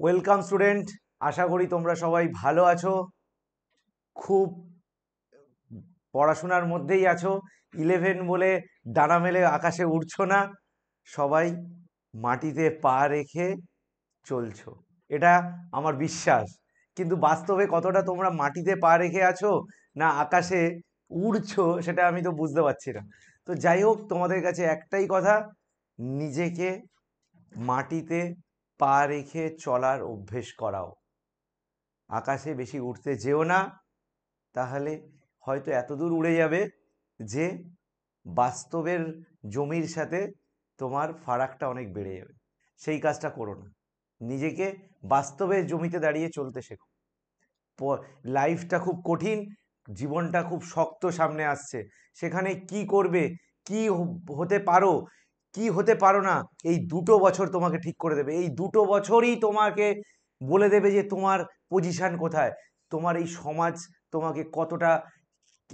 welcome student আশা করি তোমরা সবাই ভালো আছো খুব পড়াশোনার মধ্যেই আছো ইলেভেন বলে ডানা মেলে আকাশে উঠছো না সবাই মাটিতে পা রেখে চলছো এটা আমার বিশ্বাস কিন্তু বাস্তবে কতটা তোমরা মাটিতে পা রেখে আছো না আকাশে উড়ছো সেটা আমি তো বুঝতে পারছি না তো যাই হোক তোমাদের কাছে একটাই কথা নিজেকে মাটিতে পা রেখে চলার অভ্যেস করাও আকাশে বেশি উঠতে যেও না তাহলে হয়তো এত দূর উড়ে যাবে যে বাস্তবের জমির সাথে তোমার ফারাকটা অনেক বেড়ে যাবে সেই কাজটা করো না নিজেকে বাস্তবের জমিতে দাঁড়িয়ে চলতে শেখো লাইফটা খুব কঠিন জীবনটা খুব শক্ত সামনে আসছে সেখানে কি করবে কি হতে পারো কি হতে পারো না এই দুটো বছর তোমাকে ঠিক করে দেবে এই দুটো বছরই তোমাকে বলে দেবে যে তোমার পজিশান কোথায় তোমার এই সমাজ তোমাকে কতটা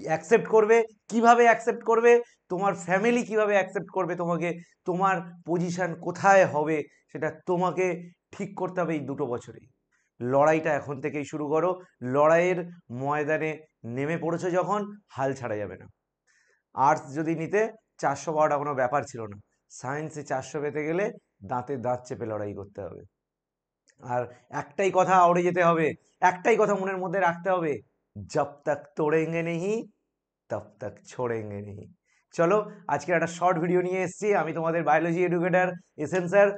অ্যাকসেপ্ট করবে কিভাবে অ্যাকসেপ্ট করবে তোমার ফ্যামিলি কিভাবে অ্যাকসেপ্ট করবে তোমাকে তোমার পজিশান কোথায় হবে সেটা তোমাকে ঠিক করতে হবে এই দুটো বছরেই লড়াইটা এখন থেকেই শুরু করো লড়াইয়ের ময়দানে নেমে পড়েছো যখন হাল ছাড়া যাবে না আর্টস যদি নিতে চারশো বারোটা কোনো ব্যাপার ছিল না সায়েন্সে চারশো পেতে গেলে দাঁতে দাঁত চেপে লড়াই করতে হবে আর একটাই কথা আওড়ে যেতে হবে একটাই কথা মনের মধ্যে রাখতে হবে জব তাক তোড়েঙ্গে নেহি তব তাক ছোড়েঙ্গে নেহি চলো আজকের একটা শর্ট ভিডিও নিয়ে এসেছি আমি তোমাদের বায়োলজি এডুকেটার এসএন স্যার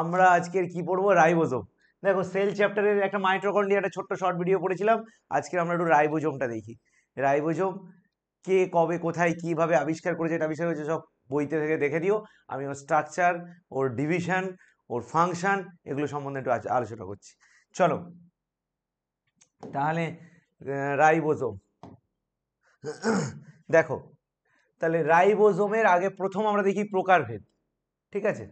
আমরা আজকের কি পড়বো রাইবোজম দেখো সেল চ্যাপ্টারের একটা মাইট্রোকন্ডি একটা ছোট্ট শর্ট ভিডিও পড়েছিলাম আজকে আমরা একটু রাইবোজমটা দেখি রাইবোজম কে কবে কোথায় কিভাবে আবিষ্কার করেছে এটা আবিষ্কার হচ্ছে সব বইতে থেকে দেখে দিও আমি ওর স্ট্রাকচার ওর ডিভিশন ওর ফাংশান এগুলো সম্বন্ধে একটু আলোচনা করছি চলো তাহলে রাইবোজোম দেখো তাহলে রাইবোজোমের আগে প্রথম আমরা দেখি প্রকারভেদ ঠিক আছে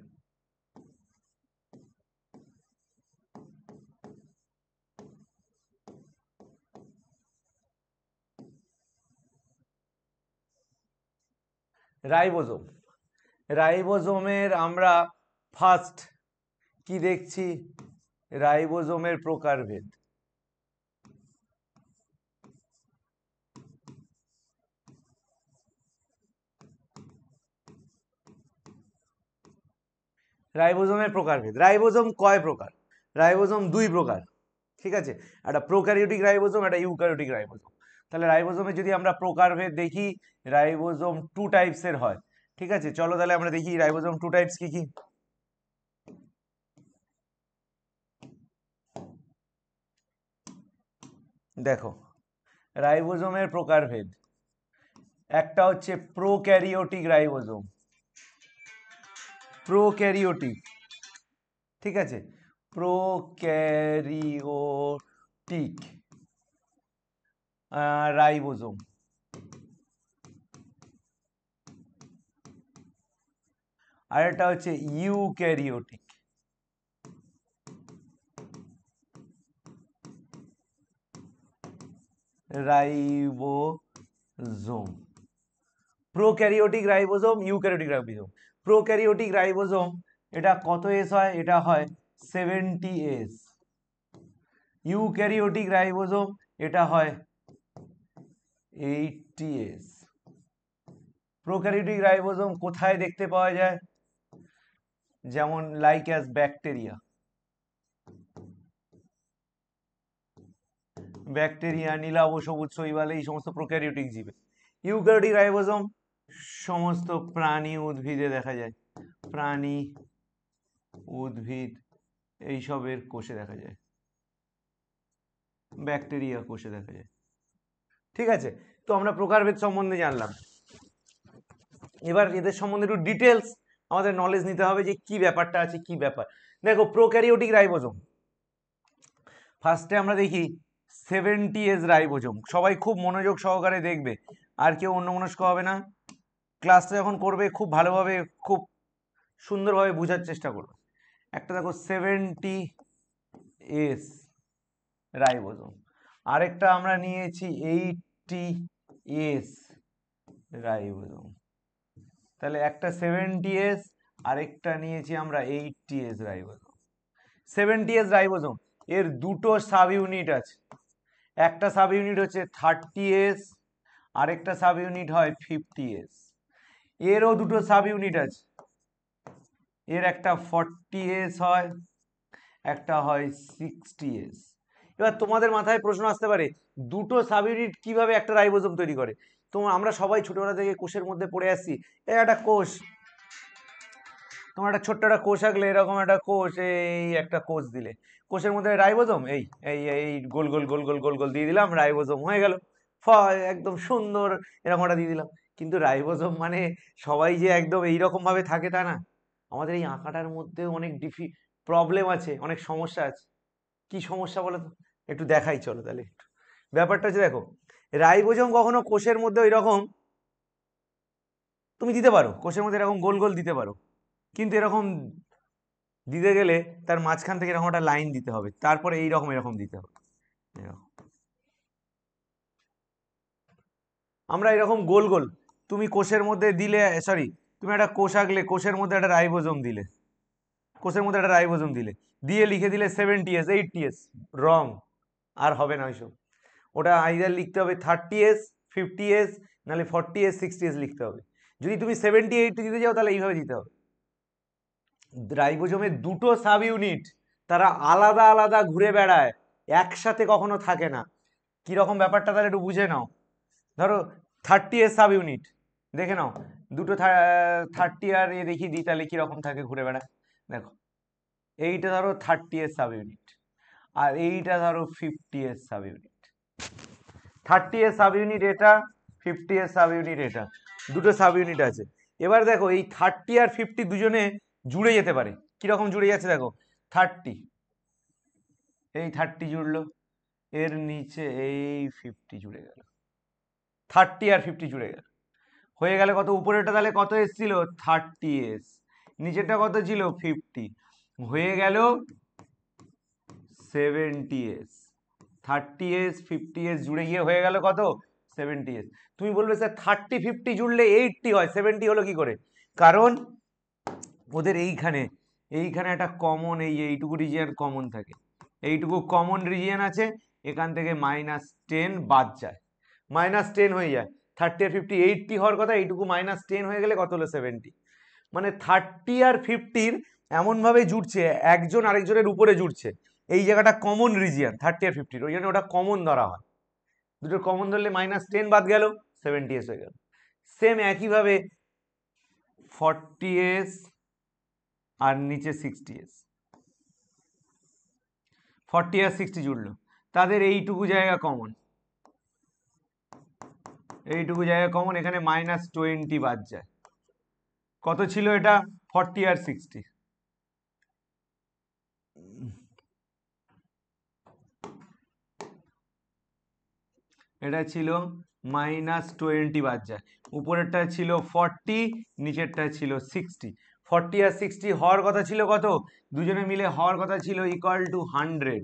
রাইবোজোম রাইবোজোমের আমরা ফার্স্ট কি দেখছি রাইবোজোমের প্রকারভেদ রাইবোজোমের প্রকারভেদ রাইবোজোম কয় প্রকার রাইবোজোম দুই প্রকার ঠিক আছে একটা প্রোকারিওটিক রাইবোজোম একটা ইউকারিওটিক রাইবোজোম তাহলে রাইবোজোমে যদি আমরা প্রকারভেদ দেখি রাইবোজোম টু টাইপসের হয় ঠিক আছে চলো তাহলে আমরা দেখি রাইবোজোম টু টাইপস কি কি দেখো রাইবোজোমের প্রকারভেদ একটা হচ্ছে প্রোক্যারিওটিক রাইবোজোম প্রোক্যারিওটিক ঠিক আছে প্রোক্যারিওটিক রাইবোজোম আর এটা হচ্ছে eukaryotic ribosome prokaryotic ribosome eukaryotic ribosome prokaryotic ribosome এটা কত এস হয় এটা হয় সেভেন্টি এস ইউক্যারিওটিক রাইবোজোম এটা হয় এইটিএস প্রোক্যারিওটিক রাইবোজোম কোথায় দেখতে পাওয়া যায় যেমন লাইক অ্যাজ ব্যাকটেরিয়া ব্যাকটেরিয়া নীলাভ সবুজ শৈবাল এই সমস্ত প্রোক্যারিওটিক জীবে ইউক্যারিওটিক রাইবোজোম সমস্ত প্রাণী উদ্ভিদে দেখা যায় প্রাণী উদ্ভিদ এইসবের কোষে দেখা যায় ব্যাকটেরিয়া কোষে দেখা যায় ঠিক আছে তো আমরা প্রকারভেদ সম্বন্ধে জানলাম এবার এদের সম্বন্ধে একটু ডিটেলস আমাদের নলেজ নিতে হবে যে কি ব্যাপারটা আছে কি ব্যাপার দেখো প্রোক্যারিওটিক রাইবোজম ফার্স্টে আমরা দেখি সেভেন্টি এজ রাইবোজম সবাই খুব মনোযোগ সহকারে দেখবে আর কেউ অন্য মনস্ক হবে না ক্লাসটা যখন করবে খুব ভালোভাবে খুব সুন্দরভাবে বোঝার চেষ্টা করবে একটা দেখো সেভেন্টি এস রাইবোজম আরেকটা আমরা নিয়েছি এইট এস রাইবোজোম তাহলে একটা সেভেন্টি এস আরেকটা নিয়েছি আমরা eighty S ribosome seventy S ribosome এর দুটো সাব ইউনিট আছে একটা সাব ইউনিট হচ্ছে থার্টি এস আরেকটা সাব ইউনিট হয় ফিফটি এস এরও দুটো সাব ইউনিট আছে এর একটা ফর্টি এস হয় একটা হয় সিক্সটি এস এবার তোমাদের মাথায় প্রশ্ন আসতে পারে দুটো সাবইউনিট কিভাবে একটা রাইবোজম তৈরি করে তো আমরা সবাই ছোটোবেলা থেকে কোষের মধ্যে পড়ে আসছি এ একটা কোষ তোমার একটা ছোট্ট একটা কোষ আঁকলে এরকম একটা কোষ এই একটা কোষ দিলে কোষের মধ্যে রাইবোজম এই এই এই গোল গোল গোল গোল গোল গোল দিয়ে দিলাম রাইবোজম হয়ে গেল ফ একদম সুন্দর এরকম একটা দিয়ে দিলাম কিন্তু রাইবোজম মানে সবাই যে একদম এইরকমভাবে থাকে তা না আমাদের এই আঁকাটার মধ্যে অনেক ডিফি প্রবলেম আছে অনেক সমস্যা আছে কি সমস্যা বলো তো একটু দেখাই চলো তাহলে একটু ব্যাপারটা হচ্ছে দেখো রাইবোজম কখনো কোষের মধ্যে ওই রকম তুমি দিতে পারো কোষের মধ্যে এরকম গোল গোল দিতে পারো কিন্তু এরকম দিতে গেলে তার মাঝখান থেকে এরকম একটা লাইন দিতে হবে তারপরে এইরকম এরকম দিতে হবে আমরা এরকম গোল গোল তুমি কোষের মধ্যে দিলে সরি তুমি একটা কোষ আঁকলে কোষের মধ্যে একটা রাইবোজম দিলে কোষের মধ্যে একটা রাইবোজম দিলে দিয়ে লিখে দিলে seventy S eighty S wrong আর হবে না ওইসব ওটা আইদার লিখতে হবে থার্টি এস ফিফটি এস নাহলে ফর্টি এস সিক্সটি এস লিখতে হবে যদি তুমি সেভেন্টি এইটটি দিতে যাও তাহলে এইভাবে দিতে হবে ড্রাইভোজমের দুটো সাব ইউনিট তারা আলাদা আলাদা ঘুরে বেড়ায় একসাথে কখনো থাকে না কীরকম ব্যাপারটা তাহলে একটু বুঝে নাও ধরো থার্টি এস সাব ইউনিট দেখে নাও দুটো থার্টি আর এ দেখি দিই তাহলে কীরকম থাকে ঘুরে বেড়ায় দেখো এইটা ধরো থার্টি এস সাব ইউনিট আর এইটা ধরো fifty S subunit thirty এর সাব ইউনিট এটা ফিফটি এর সাব ইউনিট এটা দুটো সাব ইউনিট আছে এবার দেখো এই থার্টি আর ফিফটি দুজনে জুড়ে যেতে পারে কীরকম জুড়ে যাচ্ছে দেখো থার্টি এই থার্টি জুড়লো এর নিচে এই ফিফটি জুড়ে গেল থার্টি আর ফিফটি জুড়ে গেল হয়ে গেলে কত উপরেটা তাহলে কত এসছিল থার্টি এস নিচেটা কত ছিল ফিফটি হয়ে গেল seventy S thirty S fifty S জুড়ে গিয়ে হয়ে গেল কত সেভেন্টি এস তুমি বলবে স্যার থার্টি ফিফটি জুড়লে এইটটি হয় সেভেন্টি হলো কি করে কারণ ওদের এইখানে এইখানে একটা কমন এই এইটুকু রিজিয়ান কমন থাকে এইটুকু কমন রিজিয়ান আছে এখান থেকে মাইনাস টেন বাদ যায় মাইনাস টেন হয়ে যায় থার্টি আর ফিফটি এইটটি হওয়ার কথা এইটুকু মাইনাস টেন হয়ে গেলে কত হলো সেভেন্টি মানে থার্টি আর ফিফটির এমনভাবে জুড়ছে একজন আরেকজনের উপরে জুড়ছে এই জায়গাটা কমন রিজিয়ান থার্টি আর ফিফটির ওই জন্য ওটা কমন ধরা হয় দুটোর কমন ধরলে মাইনাস টেন বাদ গেল সেভেন্টি এস হয়ে গেল সেম একইভাবে ফর্টি এস আর নিচে সিক্সটি এস ফর্টি আর সিক্সটি জুড়লো তাদের এইটুকু জায়গা কমন এইটুকু জায়গা কমন এখানে মাইনাস টোয়েন্টি বাদ যায় কত ছিল এটা ফর্টি আর সিক্সটি এটা ছিল মাইনাস টোয়েন্টি বাদ যায় উপরেরটা ছিল ফর্টি নিচেরটা ছিল সিক্সটি ফর্টি আর সিক্সটি হওয়ার কথা ছিল কত দুজনে মিলে হওয়ার কথা ছিল ইকুয়াল টু হান্ড্রেড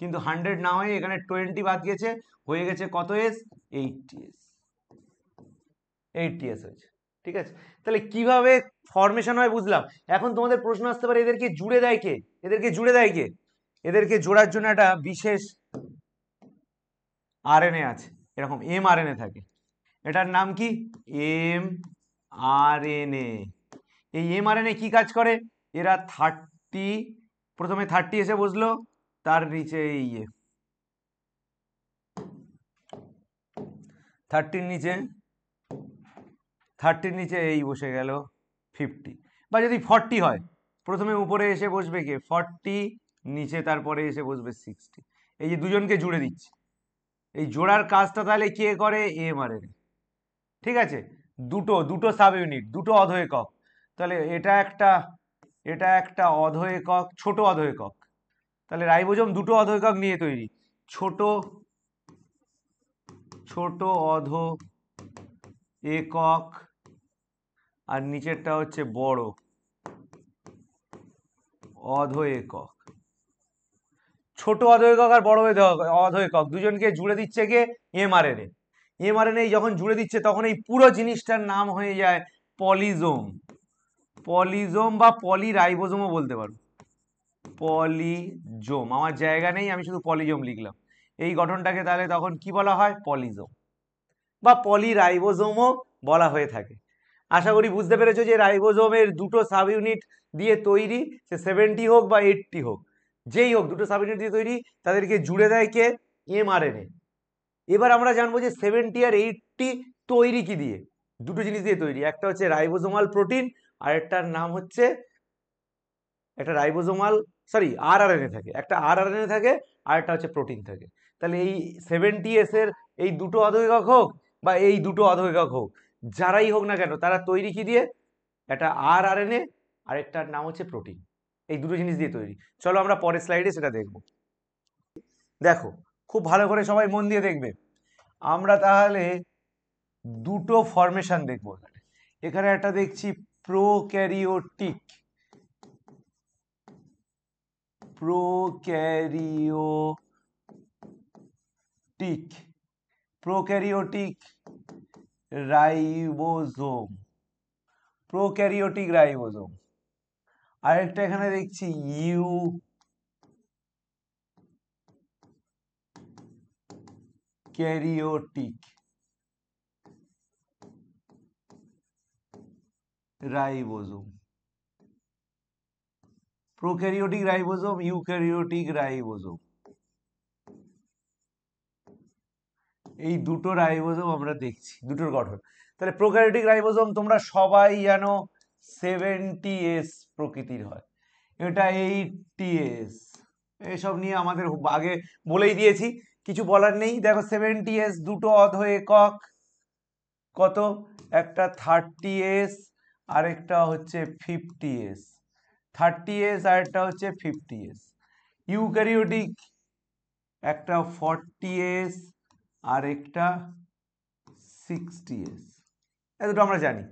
কিন্তু হান্ড্রেড না হয়ে এখানে টোয়েন্টি বাদ গেছে হয়ে গেছে কত S eighty S eighty S হয়েছে ঠিক আছে তাহলে কিভাবে ফর্মেশন হয় বুঝলাম এখন তোমাদের প্রশ্ন আসতে পারে এদেরকে জুড়ে দেয় কে এদেরকে জুড়ে দেয় কে এদেরকে জোড়ার জন্য একটা বিশেষ আরএনএ আছে এরকম এম আরএনএ থাকে এটার নাম কি এম আরএনএ এই এম আরএনএ কি কাজ করে এরা থার্টি প্রথমে থার্টি এসে বসলো তার নিচে ইয়ে থার্টির নিচে থার্টির নিচে এই বসে গেল ফিফটি বা যদি ফর্টি হয় প্রথমে উপরে এসে বসবে কে ফর্টি নিচে তারপরে এসে বসবে সিক্সটি এই যে দুজনকে জুড়ে দিচ্ছি এই জোড়ার কাজটা তাহলে কে করে এমআরএনএ ঠিক আছে দুটো দুটো সাব ইউনিট দুটো অধ একক তাহলে এটা একটা এটা একটা অধ একক ছোট অধ একক তাহলে রাইবোজম দুটো অধ একক নিয়ে তৈরি ছোট ছোট অধ একক আর নিচেরটা হচ্ছে বড় অধ একক ছোট অধৈকক আর বড় অধৈকক দুজনকে জুড়ে দিচ্ছে কে এমআরএনএ এমআরএনএ যখন জুড়ে দিচ্ছে তখন এই পুরো জিনিসটার নাম হয়ে যায় পলিজোম পলিজোম বা পলিরাইবোজোমও বলতে পারো পলিজোম আমার জায়গা নেই আমি শুধু পলিজোম লিখলাম এই গঠনটাকে তাহলে তখন কি বলা হয় পলিজোম বা পলিরাইবোজোমও বলা হয়ে থাকে আশা করি বুঝতে পেরেছো যে রাইবোজোমের দুটো সাব ইউনিট দিয়ে তৈরি সে সেভেন্টি হোক বা এইটটি হোক যেই হোক দুটো সাবইউনিট দিয়ে তৈরি তাদেরকে জুড়ে দেয় কে এমআরএনএ এবার আমরা জানবো যে সেভেন্টি আর এইটটি তৈরি কি দিয়ে দুটো জিনিস দিয়ে তৈরি একটা হচ্ছে রাইবোজোমাল প্রোটিন আর একটার নাম হচ্ছে একটা রাইবোজোমাল সরি আর আর থাকে একটা আর আর থাকে আর একটা হচ্ছে প্রোটিন থাকে তাহলে এই সেভেন্টি এসের এই দুটো অধৈকক হোক বা এই দুটো অধৈকক হোক যারাই হোক না কেন তারা তৈরি কি দিয়ে একটা আর আর একটার নাম হচ্ছে প্রোটিন এই দুটো জিনিস দিয়ে তৈরি চলো আমরা পরের স্লাইডে সেটা দেখব দেখো খুব ভালো করে সবাই মন দিয়ে দেখবে আমরা তাহলে দুটো ফরমেশন দেখবো এখানে এখানে একটা দেখছি prokaryotic prokaryotic prokaryotic ribosome prokaryotic ribosome আরেকটা এখানে দেখছি ইউ ক্যারিওটিক রাইবোজম প্রোক্যারিওটিক ইউ ইউক্যারিওটিক রাইবোজম এই দুটো রাইবোজম আমরা দেখছি দুটোর গঠন তাহলে প্রোক্যারিওটিক রাইবোজম তোমরা সবাই জানো 70s এস প্রকৃতির হয় এটা 80s এসব নিয়ে আমাদের আগে বলেই দিয়েছি কিছু বলার নেই দেখো 70s এস দুটো অধ একক কত একটা থার্টি এস আরেকটা হচ্ছে ফিফটি এস থার্টি এস আরেকটা হচ্ছে ফিফটি এস ইউক্যারিওটিক একটা ফর্টি এস আর একটা সিক্সটি এস আমরা জানি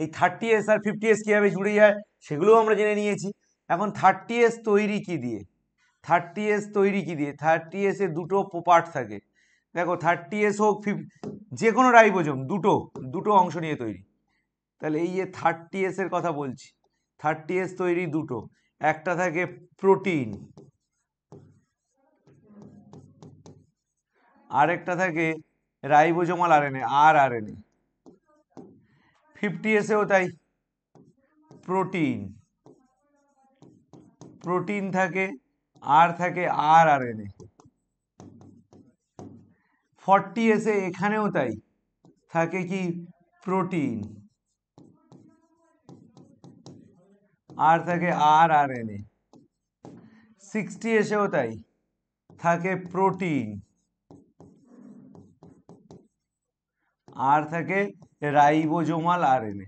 এই থার্টি এস আর ফিফটি এস কীভাবে জুড়ে যায় সেগুলোও আমরা জেনে নিয়েছি এখন থার্টি এস তৈরি কী দিয়ে থার্টি এস তৈরি কী দিয়ে থার্টি এসে দুটো পার্ট থাকে দেখো থার্টি এস হোক ফিফ যে কোনো রাইবোজম দুটো দুটো অংশ নিয়ে তৈরি তাহলে এই যে থার্টি এসের কথা বলছি থার্টি এস তৈরি দুটো একটা থাকে প্রোটিন আরেকটা থাকে আর এনে আর এনে फिफ्टी ए से होता है प्रोटीन प्रोटीन थे आर थे R R N A forty ए से एखने थे कि प्रोटीन आर थे R R N A sixty S थे प्रोटीन आर थे রাইবোজোমাল আরএনএ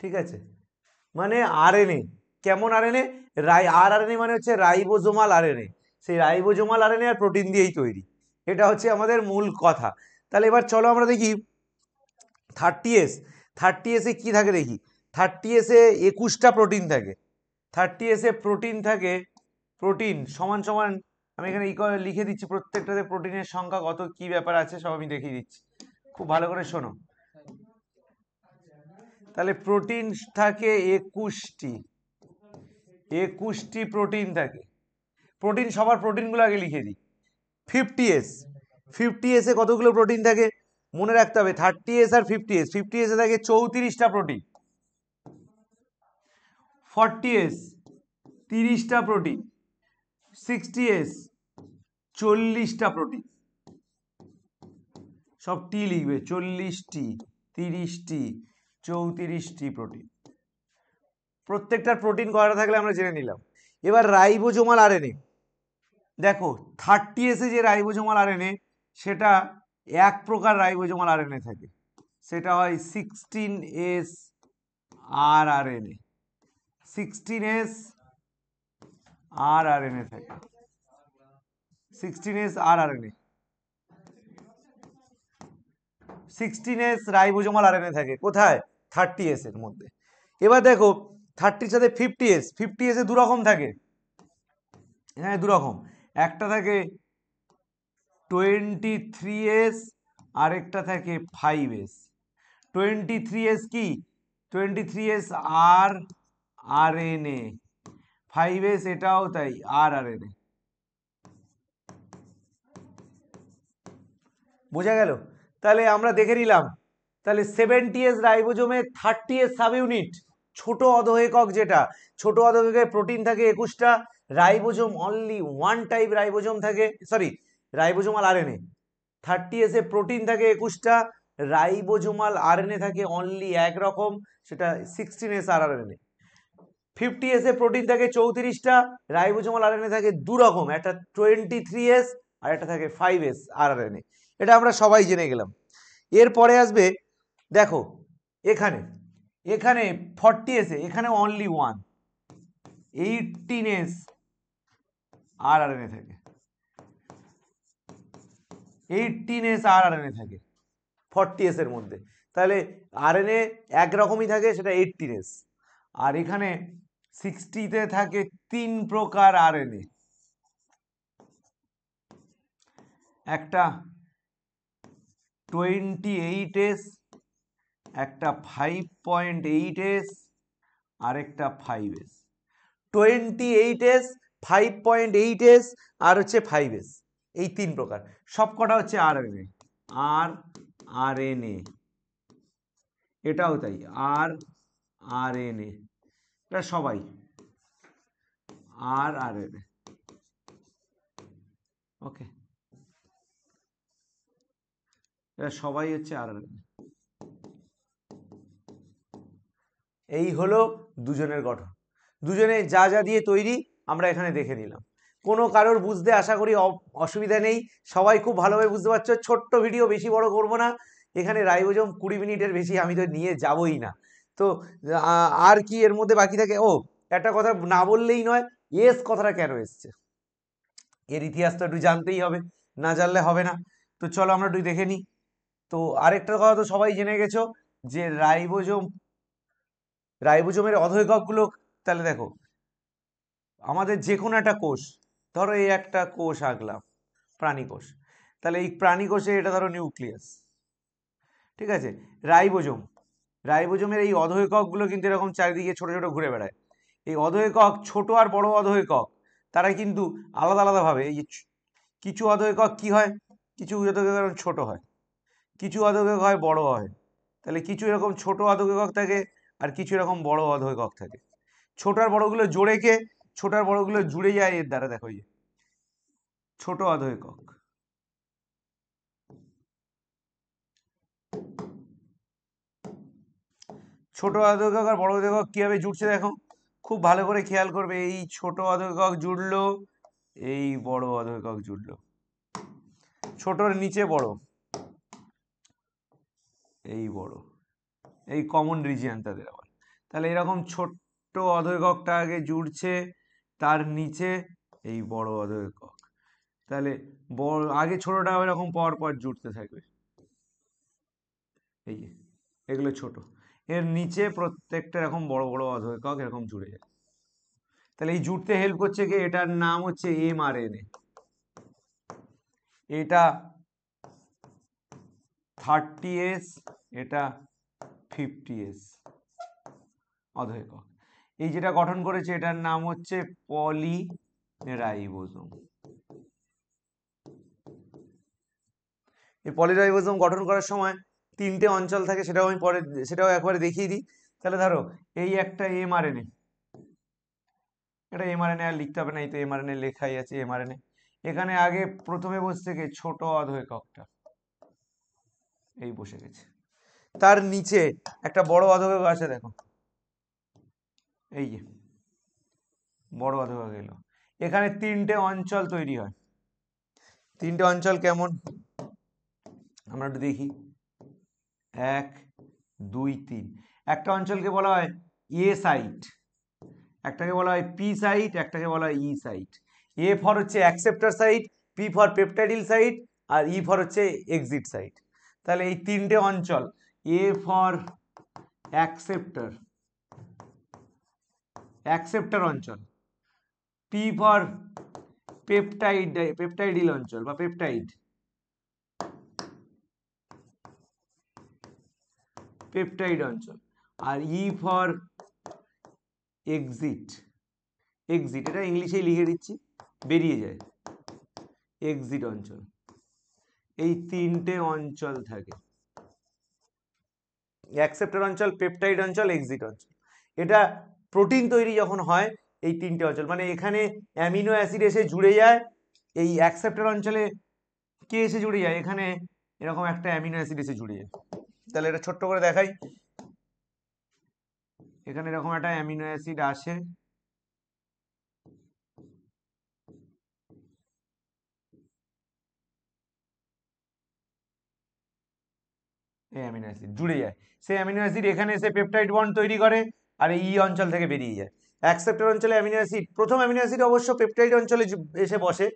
ঠিক আছে মানে আরএনএ কেমন আর এনে রাই আর মানে হচ্ছে রাইবোজোমাল আরএনএ সেই রাইবোজোমাল আরএনএ আর প্রোটিন দিয়েই তৈরি এটা হচ্ছে আমাদের মূল কথা তাহলে এবার চলো আমরা দেখি থার্টি এস থার্টি এসে কী থাকে দেখি থার্টি এসে একুশটা প্রোটিন থাকে থার্টি এসে প্রোটিন থাকে প্রোটিন সমান সমান আমি এখানে লিখে দিচ্ছি প্রত্যেকটাতে প্রোটিনের সংখ্যা কত কি ব্যাপার আছে সব আমি দেখিয়ে দিচ্ছি খুব ভালো করে শোনো তাহলে প্রোটিন থাকে একুশটি একুশটি প্রোটিন থাকে প্রোটিন সবার প্রোটিনগুলো আগে লিখে দিই ফিফটি এস ফিফটি এসে কতগুলো প্রোটিন থাকে মনে রাখতে হবে থার্টি এস আর ফিফটি এস ফিফটি এসে থাকে চৌত্রিশটা প্রোটিন ফর্টি এস তিরিশটা প্রোটিন সিক্সটি এস চল্লিশটা প্রোটিন সব টি লিখবে চল্লিশটি তিরিশটি চৌত্রিশটি প্রোটিন প্রত্যেকটার প্রোটিন কয়টা থাকলে আমরা জেনে নিলাম এবার রাইবোজোমাল আরএনএ দেখো থার্টি এসে যে রাইবোজোমাল আরএনএ সেটা এক প্রকার রাইবোজোমাল আরএনএ থাকে সেটা হয় sixteen S R R N A sixteen S R R N A থাকে sixteen S R R N A sixteen S ribosomal RNA থাকে কোথায় থার্টি এস এর মধ্যে এবার দেখো থার্টির সাথে ফিফটি এস ফিফটি এসে দুরকম থাকে হ্যাঁ দুরকম একটা থাকে টোয়েন্টি থ্রি এস আরেকটা থাকে five S twenty three S কি twenty three S R R N A five S এটাও তাই আর আর এন এ বোঝা গেল তাহলে আমরা দেখে নিলাম তাহলে সেভেন্টি এস রাইবোজোমে থার্টি এস সাব ইউনিট ছোট অধহেকক যেটা ছোট অধহেকে প্রোটিন থাকে একুশটা ribosome only one type ribosome থাকে সরি রাইবোজোমাল আরএনএ থার্টি এসে প্রোটিন থাকে একুশটা রাইবোজোমাল আরএনএ থাকে অনলি একরকম সেটা সিক্সটিন এস আর আর এনে ফিফটি এসে প্রোটিন থাকে চৌত্রিশটা রাইবোজোমাল আরএনএ থাকে দুরকম একটা টোয়েন্টি থ্রি এস আর একটা থাকে ফাইভ এস আর এনে এটা আমরা সবাই জেনে গেলাম এরপরে আসবে দেখো এখানে এখানে ফর্টি এসে এখানে only one eighteen S R R এনে থাকে এইটিন এস আর আর এনে থাকে ফর্টি এসের মধ্যে তাহলে আর এন এ একরকমই থাকে সেটা এইটিন এস আর এখানে সিক্সটিতে থাকে তিন প্রকার আর এন এ একটা টোয়েন্টি এইট এস একটা ফাইভ পয়েন্ট এইট এস আর একটা five S twenty eight S five point eight S R হচ্ছে ফাইভ এস এই তিন প্রকার সব কটা হচ্ছে আর এন এ আর আর এন এ এটাও তাই আর আর এন এ এটা সবাই আর আর এন এ ওকে এরা সবাই হচ্ছে আর এই হলো দুজনের গঠন দুজনে যা যা দিয়ে তৈরি আমরা এখানে দেখে নিলাম কোনো কারোর বুঝতে আশা করি অসুবিধা নেই সবাই খুব ভালোভাবে বুঝতে পারছো ছোট্ট ভিডিও বেশি বড় করব না এখানে রাইবোজম কুড়ি মিনিটের বেশি আমি তো নিয়ে যাবই না তো আর কি এর মধ্যে বাকি থাকে ও একটা কথা না বললেই নয় এস কথাটা কেন এসছে এর ইতিহাস তো একটু জানতেই হবে না জানলে হবে না তো চলো আমরা একটু দেখে নিই তো আরেকটা কথা তো সবাই জেনে গেছো যে রাইবোজোম রাইবোজোমের অধৈককগুলো তাহলে দেখো আমাদের যে কোনো একটা কোষ ধরো এই একটা কোষ আঁকলাম প্রাণী কোষ তাহলে এই প্রাণী কোষে এটা ধরো নিউক্লিয়াস ঠিক আছে রাইবোজম রাইবোজমের এই অধৈকগুলো কিন্তু এরকম চারিদিকে ছোট ছোট ঘুরে বেড়ায় এই অধৈকক ছোট আর বড় অধৈকক তারা কিন্তু আলাদা আলাদাভাবে এই কিছু অধৈকক কি হয় কিছু যত ছোট হয় কিছু অধৈর্ঘক হয় বড় হয় তাহলে কিছু এরকম ছোট অধৈর্ঘক থাকে আর কিছু এরকম বড় অধৈর্ঘক থাকে ছোট আর বড়গুলো ছোট ছোটার বড়গুলো জুড়ে যায় এর দ্বারা দেখো যে ছোট অধৈর্ঘক ছোট অধৈর্ঘক আর বড় অধৈর্ঘক কীভাবে জুড়ছে দেখো খুব ভালো করে খেয়াল করবে এই ছোট অধৈর্ঘক জুড়লো এই বড় অধৈর্ঘক জুড়লো ছোটর নিচে বড় এই বড় এই কমন রিজিয়ান তাদের আবার তাহলে এরকম ছোট্ট অধৈককটা আগে জুড়ছে তার নিচে এই বড় অধৈকক তাহলে বড় আগে ছোটটা এরকম পর পর জুটতে থাকবে এই এগুলো ছোট এর নিচে প্রত্যেকটা এরকম বড় বড় অধৈকক এরকম জুড়ে যায় তাহলে এই জুটতে হেল্প করছে কি এটার নাম হচ্ছে এম আর এন এটা থার্টি এস এটা ফিফটি এস অধৈকক এই যেটা গঠন করেছে এটার নাম হচ্ছে পলি রাইবোজোম এই পলিরাইবোজোম গঠন করার সময় তিনটে অঞ্চল থাকে সেটাও আমি পরে সেটাও একবারে দেখিয়ে দিই তাহলে ধরো এই একটা এমআরএনএ এটা এম আর আর লিখতে হবে না এই তো এম আর এন এ লেখাই আছে এম আর এন এ এখানে আগে প্রথমে বসে থেকে ছোট অধৈককটা এই বসে গেছে তার নিচে একটা বড় অধবা আছে দেখো এই যে বড় অধবা এলো এখানে তিনটে অঞ্চল তৈরি হয় তিনটে অঞ্চল কেমন আমরা একটু দেখি এক দুই তিন একটা অঞ্চলকে বলা হয় এ সাইট একটাকে বলা হয় পি সাইট একটাকে বলা হয় ই সাইট এ ফর হচ্ছে acceptor site P for peptidyl site আর ই ফর হচ্ছে এক্সিট সাইট তাহলে এই তিনটে অঞ্চল এ ফর অ্যাকসেপ্টার অ্যাকসেপ্টার অঞ্চল পি ফর পেপটাইড পেপটাইডিল অঞ্চল বা পেপটাইড পেপটাইড অঞ্চল আর ই ফর এক্সিট এক্সিট এটা ইংলিশেই লিখে দিচ্ছি বেরিয়ে যায় এক্সিট অঞ্চল এই তিনটে অঞ্চল থাকে অ্যাকসেপ্টর অঞ্চল পেপটাইড অঞ্চল এক্সিট অঞ্চল এটা প্রোটিন তৈরি যখন হয় এই তিনটে অঞ্চল মানে এখানে অ্যামিনো অ্যাসিড এসে জুড়ে যায় এই অ্যাকসেপ্টর অঞ্চলে কে এসে জুড়ে যায় এখানে এরকম একটা অ্যামিনো অ্যাসিড এসে জুড়ে যায় তাহলে এটা ছোট্ট করে দেখাই এখানে এরকম একটা অ্যামিনো অ্যাসিড আসে এই অ্যামিনো অ্যাসিড জুড়ে যায় সেই অ্যামিনো অ্যাসিড এখানে এসে পেপটাইড বন্ড তৈরি করে আর এই অঞ্চল থেকে বেরিয়ে যায় অ্যাকসেপ্টর অঞ্চলে অ্যামিনো অ্যাসিড প্রথম অ্যামিনো অ্যাসিড অবশ্য পেপটাইড অঞ্চলে এসে বসে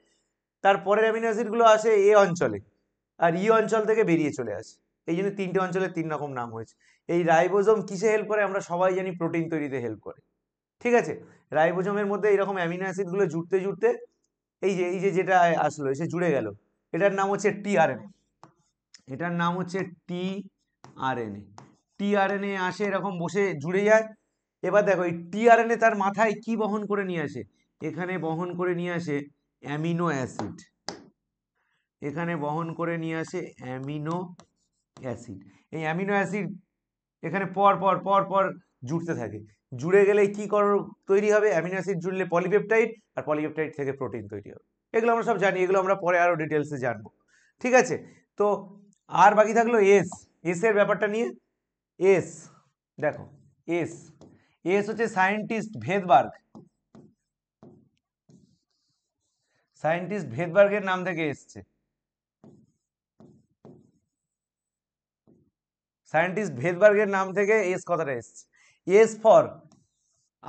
তারপরের অ্যামিনো অ্যাসিডগুলো আসে এ অঞ্চলে আর ই অঞ্চল থেকে বেরিয়ে চলে আসে এই জন্য তিনটে অঞ্চলের তিন রকম নাম হয়েছে এই রাইবোজোম কিসে হেল্প করে আমরা সবাই জানি প্রোটিন তৈরিতে হেল্প করে ঠিক আছে রাইবোজোমের মধ্যে এরকম অ্যামিনো অ্যাসিডগুলো জুড়তে জুড়তে এই যে এই যে যেটা আসলো সে জুড়ে গেল এটার নাম হচ্ছে টিআরএনএ এটার নাম হচ্ছে টি আর এন এ টি আর এন এ আসে এরকম বসে জুড়ে যায় এবার দেখো এই টি আর এন এ তার মাথায় কি বহন করে নিয়ে আসে এখানে বহন করে নিয়ে আসে অ্যামিনো অ্যাসিড এখানে বহন করে নিয়ে আসে অ্যামিনো অ্যাসিড এই অ্যামিনো অ্যাসিড এখানে পর পর পর পর জুড়তে থাকে জুড়ে গেলে কি কর তৈরি হবে অ্যামিনো অ্যাসিড জুড়লে পলিপেপটাইড আর পলিপেপটাইড থেকে প্রোটিন তৈরি হবে এগুলো আমরা সব জানি এগুলো আমরা পরে আরও ডিটেলসে জানবো ঠিক আছে তো আর বাকি থাকলো এস এস এর ব্যাপারটা নিয়ে এস দেখো এস এস হচ্ছে সায়েন্টিস্ট ভেদবার্গ সায়েন্টিস্ট ভেদবার্গের নাম থেকে এসছে সায়েন্টিস্ট ভেদবার্গের নাম থেকে এস কথাটা এসছে এস ফর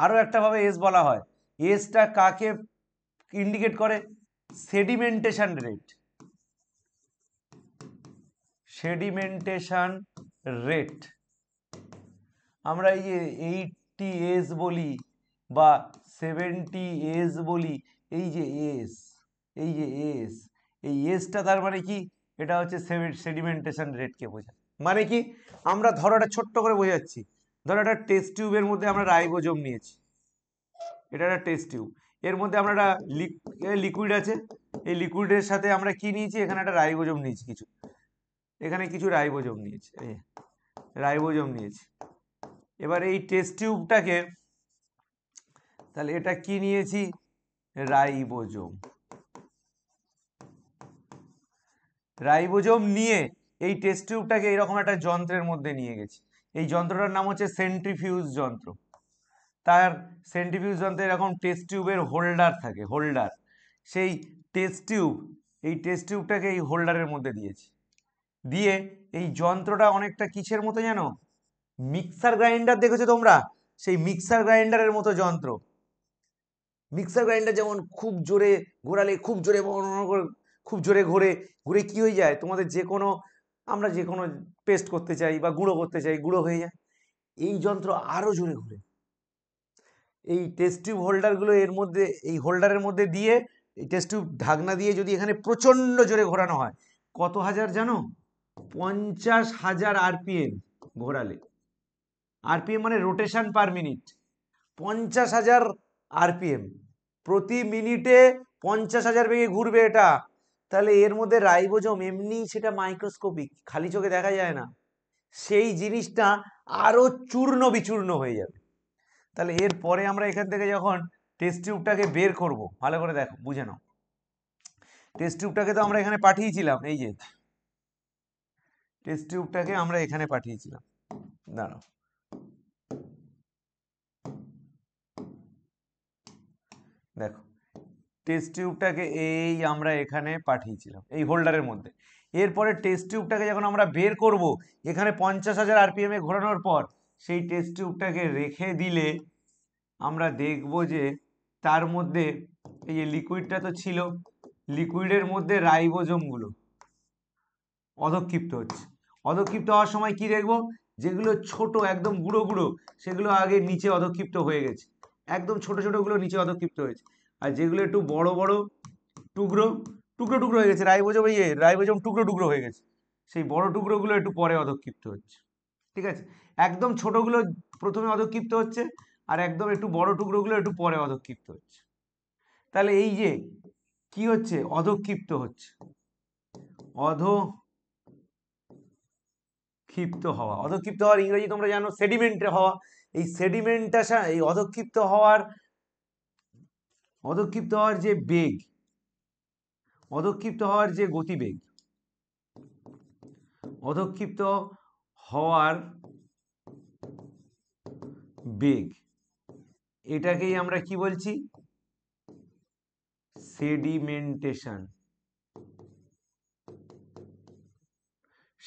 আরও একটাভাবে এস বলা হয় এসটা কাকে ইন্ডিকেট করে সেডিমেন্টেশন রেট সেডিমেন্টেশন রেট আমরা এই যে এইটটি এস বলি বা সেভেন্টি এস বলি এই যে এস এই যে এস এই এসটা তার মানে কি এটা হচ্ছে সেডিমেন্টেশন রেটকে বোঝায় মানে কি আমরা ধরো একটা ছোট্ট করে বোঝাচ্ছি ধরো একটা টেস্ট টিউবের মধ্যে আমরা রাইবোজম নিয়েছি এটা একটা টেস্ট টিউব এর মধ্যে আমরা একটা লিকুইড আছে এই লিকুইডের সাথে আমরা কি নিয়েছি এখানে একটা রাইবোজম নিয়েছি কিছু এখানে কিছু রাইবোজম নিয়েছি রাইবোজম নিয়েছি এবার এই টেস্ট টিউবটাকে তাহলে এটা কি নিয়েছি রাইবোজম রাইবোজম নিয়ে এই টেস্ট টিউবটাকে এরকম একটা যন্ত্রের মধ্যে নিয়ে গেছি এই যন্ত্রটার নাম হচ্ছে সেন্ট্রিফিউজ যন্ত্র তার সেন্ট্রিফিউজ যন্ত্রে এরকম টেস্ট টিউবের হোল্ডার থাকে হোল্ডার সেই টেস্ট টিউব এই টেস্ট টিউবটাকে এই হোল্ডারের মধ্যে দিয়েছি দিয়ে এই যন্ত্রটা অনেকটা কিসের মতো জানো মিক্সার গ্রাইন্ডার দেখেছো তোমরা সেই মিক্সার গ্রাইন্ডারের মতো যন্ত্র মিক্সার গ্রাইন্ডার যেমন খুব জোরে ঘোরালে খুব জোরে খুব জোরে ঘোরে ঘুরে কী হয়ে যায় তোমাদের যে কোনো আমরা যে কোনো পেস্ট করতে চাই বা গুঁড়ো করতে চাই গুঁড়ো হয়ে যায় এই যন্ত্র আরও জোরে ঘুরে এই টেস্ট টিউব হোল্ডারগুলো এর মধ্যে এই হোল্ডারের মধ্যে দিয়ে এই টেস্ট টিউব ঢাকনা দিয়ে যদি এখানে প্রচণ্ড জোরে ঘোরানো হয় কত হাজার জানো পঞ্চাশ হাজার আরপিএম ঘোরালে আরপিএম মানে রোটেশন পার মিনিট পঞ্চাশ হাজার আরপিএম প্রতি মিনিটে পঞ্চাশ হাজার বেগে ঘুরবে এটা তাহলে এর মধ্যে রাইবোজম এমনি সেটা মাইক্রোস্কোপিক খালি চোখে দেখা যায় না সেই জিনিসটা আরও চূর্ণ বিচূর্ণ হয়ে যাবে তাহলে এরপরে আমরা এখান থেকে যখন টেস্ট টিউবটাকে বের করব ভালো করে দেখো বুঝে নাও টেস্ট টিউবটাকে তো আমরা এখানে পাঠিয়েছিলাম এই যে টেস্ট টিউবটাকে আমরা এখানে পাঠিয়েছিলাম দাঁড়াও দেখো টেস্ট টিউবটাকে এই আমরা এখানে পাঠিয়েছিলাম এই হোল্ডারের মধ্যে এরপরে টেস্ট টিউবটাকে যখন আমরা বের করব এখানে পঞ্চাশ হাজার আরপিএমে ঘোরানোর পর সেই টেস্ট টিউবটাকে রেখে দিলে আমরা দেখব যে তার মধ্যে এই যে লিকুইডটা তো ছিল লিকুইডের মধ্যে রাইবোজমগুলো অধক্ষিপ্ত হচ্ছে অধক্ষিপ্ত হওয়ার সময় কি দেখবো যেগুলো ছোট একদম গুঁড়ো গুঁড়ো সেগুলো আগে নিচে অধক্ষিপ্ত হয়ে গেছে একদম ছোট ছোটোগুলো নিচে অধক্ষিপ্ত হয়েছে আর যেগুলো একটু বড় বড় টুকরো টুকরো টুকরো হয়ে গেছে রাইবোজম ইয়ে রাইবোজম টুকরো টুকরো হয়ে গেছে সেই বড় টুকরোগুলো একটু পরে অধক্ষিপ্ত হচ্ছে ঠিক আছে একদম ছোটোগুলো প্রথমে অধক্ষিপ্ত হচ্ছে আর একদম একটু বড় টুকরোগুলো একটু পরে অধক্ষিপ্ত হচ্ছে তাহলে এই যে কি হচ্ছে অধক্ষিপ্ত হচ্ছে অধ ক্ষিপ্ত হওয়া অধক্ষিপ্ত হওয়ার ইংরেজি তোমরা জানো সেডিমেন্টে হওয়া এই সেডিমেন্টটা এই অধক্ষিপ্ত হওয়ার অধক্ষিপ্ত হওয়ার যে বেগ অধক্ষিপ্ত হওয়ার যে গতিবেগ অধক্ষিপ্ত হওয়ার বেগ এটাকেই আমরা কি বলছি সেডিমেন্টেশন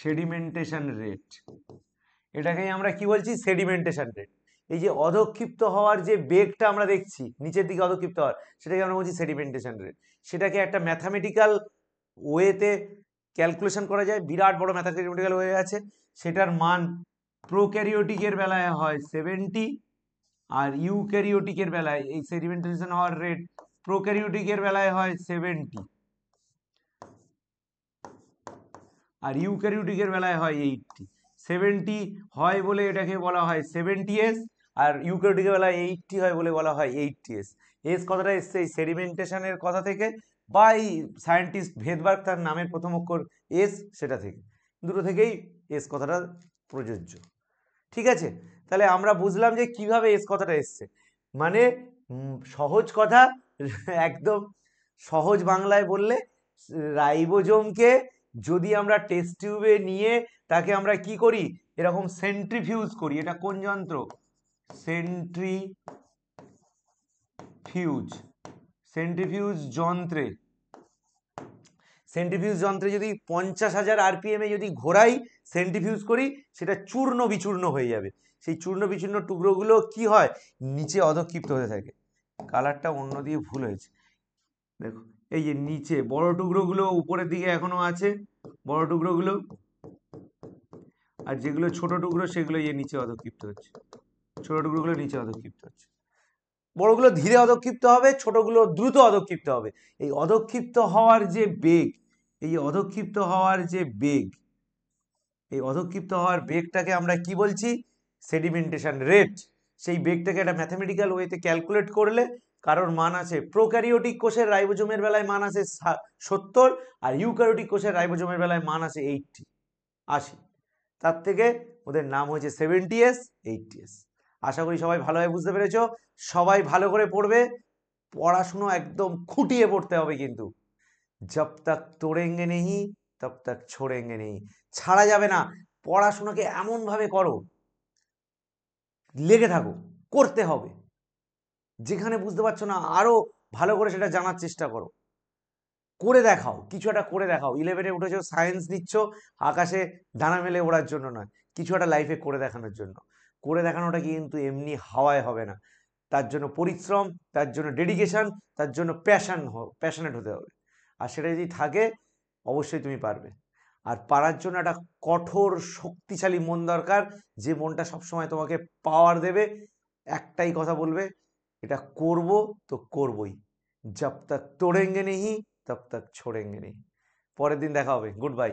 সেডিমেন্টেশন রেট এটাকেই আমরা কি বলছি সেডিমেন্টেশন রেট এই যে অধক্ষিপ্ত হওয়ার যে বেগটা আমরা দেখছি নিচের দিকে অধক্ষিপ্ত হওয়ার সেটাকে আমরা বলছি সেডিমেন্টেশন রেট সেটাকে একটা ম্যাথামেটিক্যাল ওয়েতে ক্যালকুলেশন করা যায় বিরাট বড় ম্যাথামেটিক্যাল ওয়ে আছে সেটার মান প্রোক্যারিওটিকের বেলায় হয় সেভেন্টি আর ইউক্যারিওটিকের বেলায় এই সেডিমেন্টেশন হওয়ার রেট প্রোক্যারিওটিকের বেলায় হয় সেভেন্টি আর ইউক্যারিওটিকের বেলায় হয় এইটটি সেভেন্টি হয় বলে এটাকে বলা হয় সেভেন্টি এস আর ইউক্যারিওটিকের বেলায় এইটটি হয় বলে বলা হয় এইটটি এস এস কথাটা এসছে এই সেডিমেন্টেশনের কথা থেকে বা এই সায়েন্টিস্ট ভেদবার্গ তার নামের প্রথম অক্ষর এস সেটা থেকে দুটো থেকেই এস কথাটা প্রযোজ্য ঠিক আছে তাহলে আমরা বুঝলাম যে কিভাবে এস কথাটা এসছে মানে সহজ কথা একদম সহজ বাংলায় বললে রাইবোজোমকে যদি আমরা টেস্ট টিউবে নিয়ে তাকে আমরা কি করি এরকম সেন্ট্রিফিউজ করি এটা কোন যন্ত্র সেন্ট্রিফিউজ সেন্ট্রিফিউজ যন্ত্রে সেন্ট্রিফিউজ যন্ত্রে যদি পঞ্চাশ হাজার আরপিএমে যদি ঘোরাই সেন্ট্রিফিউজ করি সেটা চূর্ণ বিচূর্ণ হয়ে যাবে সেই চূর্ণ বিচূর্ণ টুকরোগুলো কি হয় নিচে অধক্ষিপ্ত হয়ে থাকে কালারটা অন্য দিয়ে ভুল হয়েছে দেখো এই যে নিচে বড় টুকরোগুলো উপরের দিকে এখনও আছে বড় টুকরোগুলো আর যেগুলো ছোট টুকরো সেগুলো ইয়ে নিচে অধক্ষিপ্ত হচ্ছে ছোট টুকরোগুলো নিচে অধক্ষিপ্ত হচ্ছে বড়গুলো ধীরে অধক্ষিপ্ত হবে ছোটগুলো দ্রুত অধক্ষিপ্ত হবে এই অধক্ষিপ্ত হওয়ার যে বেগ এই অধক্ষিপ্ত হওয়ার যে বেগ এই অধক্ষিপ্ত হওয়ার বেগটাকে আমরা কি বলছি সেডিমেন্টেশন রেট সেই বেগটাকে একটা ম্যাথামেটিক্যাল ওয়েতে ক্যালকুলেট করলে কারোর মান আছে প্রোক্যারিওটিক কোষের রাইবোজোমের বেলায় মান আছে সত্তর আর ইউক্যারিওটিক কোষের রাইবোজোমের বেলায় মান আছে এইটটি আশি তার থেকে ওদের নাম হয়েছে সেভেন্টি এস এইটটি এস আশা করি সবাই ভালোভাবে বুঝতে পেরেছ সবাই ভালো করে পড়বে পড়াশুনো একদম খুঁটিয়ে পড়তে হবে কিন্তু যব তাক তোড়েঙ্গে নেই তব তাক ছোড়েঙ্গে নেই ছাড়া যাবে না পড়াশোনাকে এমনভাবে করো লেগে থাকো করতে হবে যেখানে বুঝতে পারছো না আরও ভালো করে সেটা জানার চেষ্টা করো করে দেখাও কিছু একটা করে দেখাও ইলেভেনে উঠেছো সায়েন্স নিচ্ছ আকাশে ডানা মেলে ওড়ার জন্য নয় কিছু একটা লাইফে করে দেখানোর জন্য করে দেখানোটা কিন্তু এমনি হাওয়ায় হবে না তার জন্য পরিশ্রম তার জন্য ডেডিকেশান তার জন্য প্যাশান প্যাশনেট হতে হবে আর সেটা যদি থাকে অবশ্যই তুমি পারবে আর পারার জন্য একটা কঠোর শক্তিশালী মন দরকার যে মনটা সবসময় তোমাকে পাওয়ার দেবে একটাই কথা বলবে এটা করব তো করবই জব তক তোড়েঙ্গে নেহি তব তক ছোড়েঙ্গে নেহি পরের দিন দেখা হবে গুড বাই